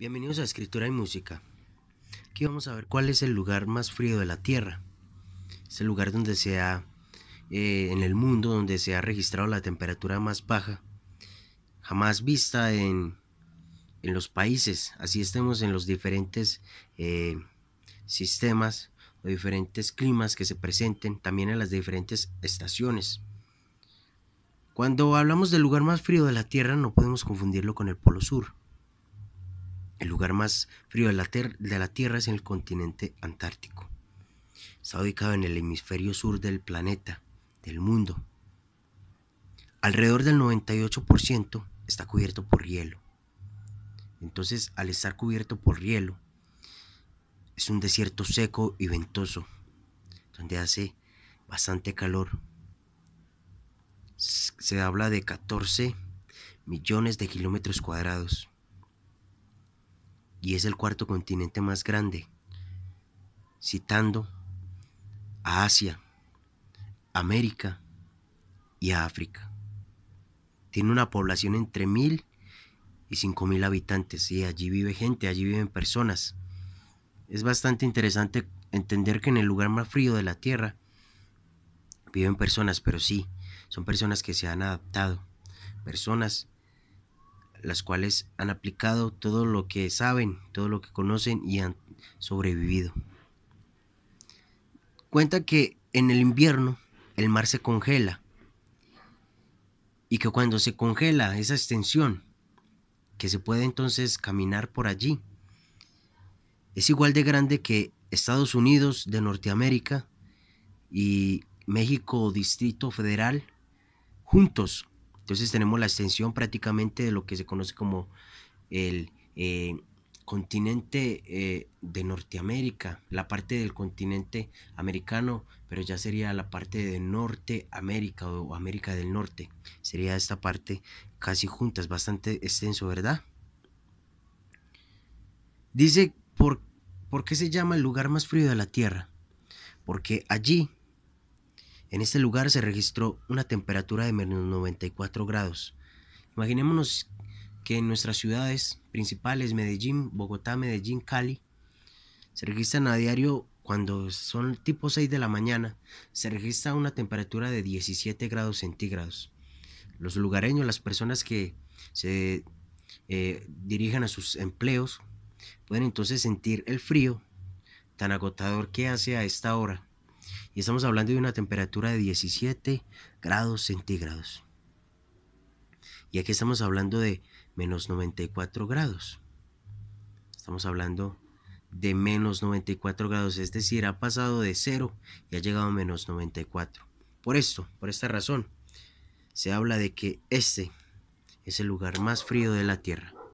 Bienvenidos a Escritura y Música. Aquí vamos a ver cuál es el lugar más frío de la Tierra. Es el lugar donde se ha, eh, en el mundo, donde se ha registrado la temperatura más baja jamás vista en, los países. Así estemos en los diferentes eh, sistemas o diferentes climas que se presenten, también en las diferentes estaciones. Cuando hablamos del lugar más frío de la Tierra no podemos confundirlo con el Polo Sur. El lugar más frío de la, Tierra es el continente antártico. Está ubicado en el hemisferio sur del planeta, del mundo. Alrededor del 98% está cubierto por hielo. Entonces, al estar cubierto por hielo, es un desierto seco y ventoso, donde hace bastante calor. Se habla de 14 millones de kilómetros cuadrados y es el cuarto continente más grande, citando a Asia, América y África. Tiene una población entre mil y cinco mil habitantes y allí vive gente, allí viven personas. Es bastante interesante entender que en el lugar más frío de la Tierra viven personas, pero sí, son personas que se han adaptado, personas las cuales han aplicado todo lo que saben, todo lo que conocen y han sobrevivido. Cuenta que en el invierno el mar se congela y que cuando se congela esa extensión, que se puede entonces caminar por allí, es igual de grande que Estados Unidos de Norteamérica y México Distrito Federal juntos entonces tenemos la extensión prácticamente de lo que se conoce como el eh, continente eh, de Norteamérica, la parte del continente americano, pero ya sería la parte de Norteamérica o América del Norte. Sería esta parte casi juntas, bastante extenso, ¿verdad? Dice, ¿por, ¿por qué se llama el lugar más frío de la Tierra? Porque allí en este lugar se registró una temperatura de menos 94 grados. Imaginémonos que en nuestras ciudades principales, Medellín, Bogotá, Medellín, Cali, se registran a diario cuando son tipo 6 de la mañana, se registra una temperatura de 17 grados centígrados. Los lugareños, las personas que se eh, dirigen a sus empleos, pueden entonces sentir el frío tan agotador que hace a esta hora. Y estamos hablando de una temperatura de 17 grados centígrados. Y aquí estamos hablando de menos 94 grados. Estamos hablando de menos 94 grados, es decir, ha pasado de cero y ha llegado a menos 94. Por esto, por esta razón, se habla de que este es el lugar más frío de la Tierra.